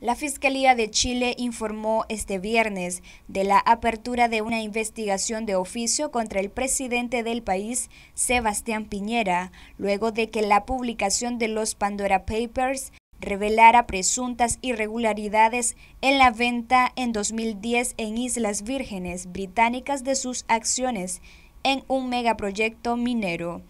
La Fiscalía de Chile informó este viernes de la apertura de una investigación de oficio contra el presidente del país, Sebastián Piñera, luego de que la publicación de los Pandora Papers revelara presuntas irregularidades en la venta en 2010 en Islas Vírgenes Británicas de sus acciones en un megaproyecto minero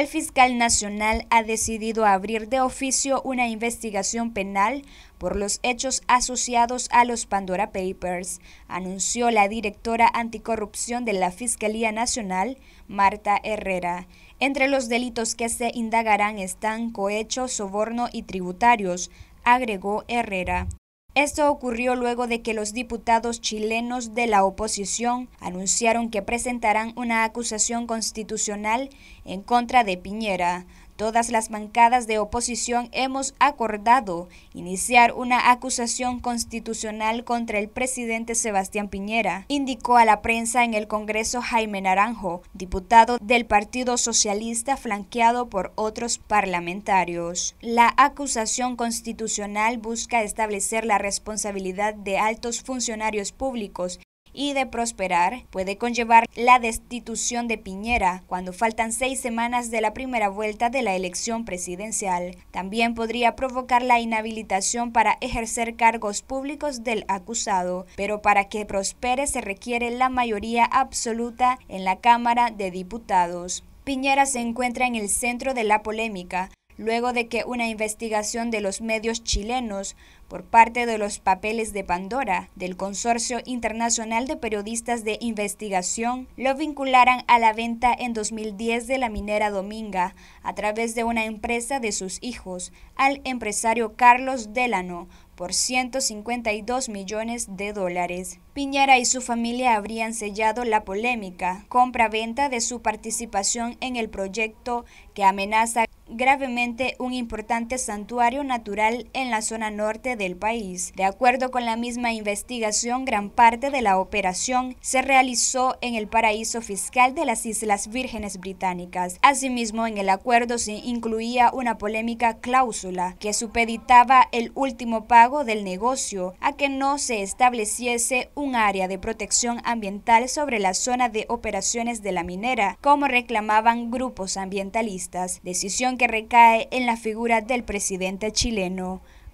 el fiscal nacional ha decidido abrir de oficio una investigación penal por los hechos asociados a los Pandora Papers, anunció la directora anticorrupción de la Fiscalía Nacional, Marta Herrera. Entre los delitos que se indagarán están cohecho, soborno y tributarios, agregó Herrera. Esto ocurrió luego de que los diputados chilenos de la oposición anunciaron que presentarán una acusación constitucional en contra de Piñera todas las bancadas de oposición hemos acordado iniciar una acusación constitucional contra el presidente Sebastián Piñera, indicó a la prensa en el Congreso Jaime Naranjo, diputado del Partido Socialista flanqueado por otros parlamentarios. La acusación constitucional busca establecer la responsabilidad de altos funcionarios públicos y de prosperar puede conllevar la destitución de Piñera cuando faltan seis semanas de la primera vuelta de la elección presidencial. También podría provocar la inhabilitación para ejercer cargos públicos del acusado, pero para que prospere se requiere la mayoría absoluta en la Cámara de Diputados. Piñera se encuentra en el centro de la polémica, luego de que una investigación de los medios chilenos por parte de los papeles de Pandora del Consorcio Internacional de Periodistas de Investigación lo vincularan a la venta en 2010 de la minera Dominga a través de una empresa de sus hijos al empresario Carlos Delano por 152 millones de dólares. Piñera y su familia habrían sellado la polémica compra-venta de su participación en el proyecto que amenaza gravemente un importante santuario natural en la zona norte de del país. De acuerdo con la misma investigación, gran parte de la operación se realizó en el paraíso fiscal de las Islas Vírgenes Británicas. Asimismo, en el acuerdo se incluía una polémica cláusula que supeditaba el último pago del negocio a que no se estableciese un área de protección ambiental sobre la zona de operaciones de la minera, como reclamaban grupos ambientalistas, decisión que recae en la figura del presidente chileno.